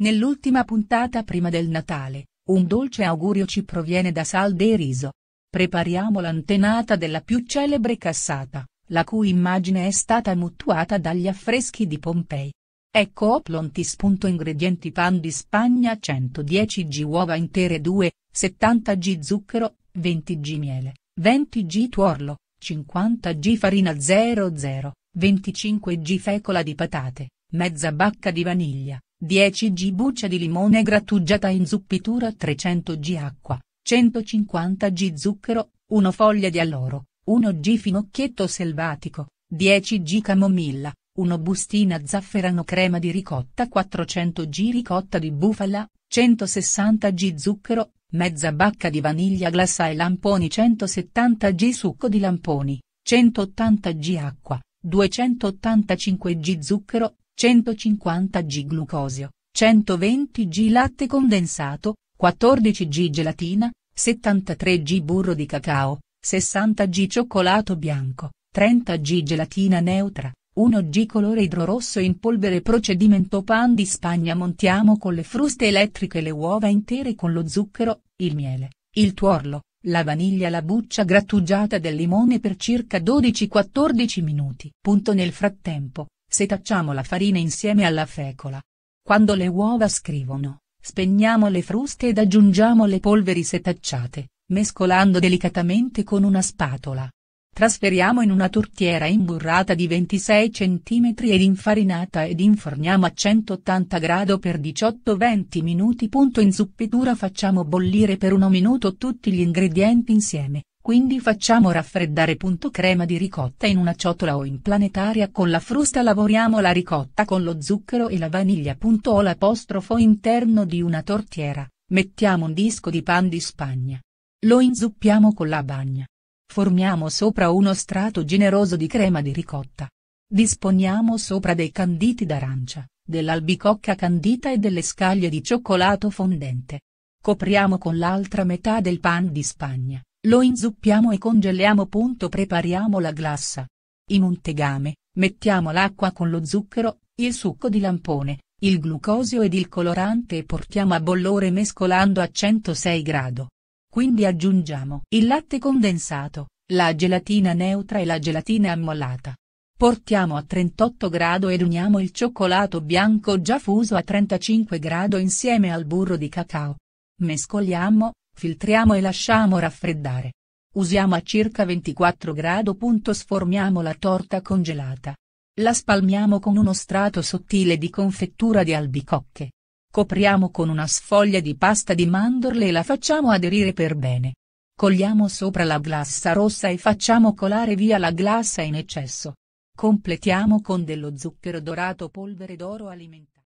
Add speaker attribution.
Speaker 1: Nell'ultima puntata prima del Natale, un dolce augurio ci proviene da Salde e Riso. Prepariamo l'antenata della più celebre cassata, la cui immagine è stata mutuata dagli affreschi di Pompei. Ecco Oplontis. Ingredienti pan di Spagna 110 g uova intere 2, 70 g zucchero, 20 g miele, 20 g tuorlo, 50 g farina 00, 25 g fecola di patate, mezza bacca di vaniglia, 10 g buccia di limone grattugiata in zuppitura 300 g acqua, 150 g zucchero, 1 foglia di alloro, 1 g finocchietto selvatico, 10 g camomilla, 1 bustina zafferano crema di ricotta 400 g ricotta di bufala, 160 g zucchero, mezza bacca di vaniglia glassa e lamponi 170 g succo di lamponi, 180 g acqua, 285 g zucchero, 150 g glucosio, 120 g latte condensato, 14 g gelatina, 73 g burro di cacao, 60 g cioccolato bianco, 30 g gelatina neutra, 1 g colore idrorosso in polvere Procedimento pan di Spagna Montiamo con le fruste elettriche le uova intere con lo zucchero, il miele, il tuorlo, la vaniglia la buccia grattugiata del limone per circa 12-14 minuti. Punto nel frattempo, setacciamo la farina insieme alla fecola. Quando le uova scrivono, spegniamo le fruste ed aggiungiamo le polveri setacciate, mescolando delicatamente con una spatola. Trasferiamo in una tortiera imburrata di 26 cm ed infarinata ed inforniamo a 180 gradi per 18-20 minuti. In zuppitura facciamo bollire per 1 minuto tutti gli ingredienti insieme, quindi facciamo raffreddare punto crema di ricotta in una ciotola o in planetaria con la frusta lavoriamo la ricotta con lo zucchero e la vaniglia. Punto o l'apostrofo interno di una tortiera, mettiamo un disco di pan di spagna. Lo inzuppiamo con la bagna. Formiamo sopra uno strato generoso di crema di ricotta. Disponiamo sopra dei canditi d'arancia, dell'albicocca candita e delle scaglie di cioccolato fondente. Copriamo con l'altra metà del pan di spagna lo inzuppiamo e congeliamo. Prepariamo la glassa. In un tegame, mettiamo l'acqua con lo zucchero, il succo di lampone, il glucosio ed il colorante e portiamo a bollore mescolando a 106 grado. Quindi aggiungiamo il latte condensato, la gelatina neutra e la gelatina ammollata. Portiamo a 38 grado ed uniamo il cioccolato bianco già fuso a 35 grado insieme al burro di cacao. Mescoliamo, Filtriamo e lasciamo raffreddare. Usiamo a circa 24 grado. punto Sformiamo la torta congelata. La spalmiamo con uno strato sottile di confettura di albicocche. Copriamo con una sfoglia di pasta di mandorle e la facciamo aderire per bene. Cogliamo sopra la glassa rossa e facciamo colare via la glassa in eccesso. Completiamo con dello zucchero dorato polvere d'oro alimentare.